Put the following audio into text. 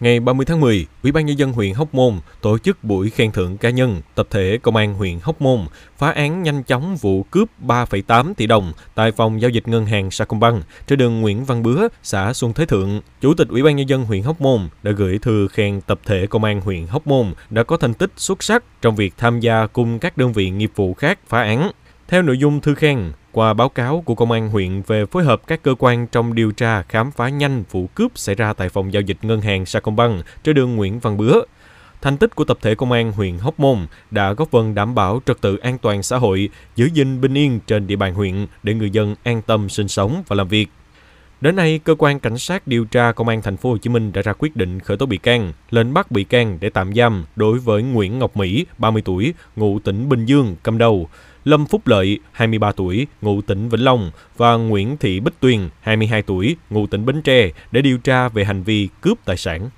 Ngày 30 tháng 10, Ủy ban nhân dân huyện Hóc Môn tổ chức buổi khen thưởng cá nhân tập thể công an huyện Hóc Môn phá án nhanh chóng vụ cướp 3,8 tỷ đồng tại phòng giao dịch ngân hàng Sacombank trên đường Nguyễn Văn Bứa, xã Xuân Thế Thượng. Chủ tịch Ủy ban nhân dân huyện Hóc Môn đã gửi thư khen tập thể công an huyện Hóc Môn đã có thành tích xuất sắc trong việc tham gia cùng các đơn vị nghiệp vụ khác phá án. Theo nội dung thư khen, qua báo cáo của công an huyện về phối hợp các cơ quan trong điều tra khám phá nhanh vụ cướp xảy ra tại phòng giao dịch ngân hàng Sacombank trên đường Nguyễn Văn Bứa. Thành tích của tập thể công an huyện Hóc Môn đã góp phần đảm bảo trật tự an toàn xã hội, giữ gìn bình yên trên địa bàn huyện để người dân an tâm sinh sống và làm việc. Đến nay, cơ quan cảnh sát điều tra công an thành phố Hồ Chí Minh đã ra quyết định khởi tố bị can, lệnh bắt bị can để tạm giam đối với Nguyễn Ngọc Mỹ, 30 tuổi, ngụ tỉnh Bình Dương cầm đầu, Lâm Phúc Lợi, 23 tuổi, ngụ tỉnh Vĩnh Long và Nguyễn Thị Bích Tuyền, 22 tuổi, ngụ tỉnh Bến Tre để điều tra về hành vi cướp tài sản.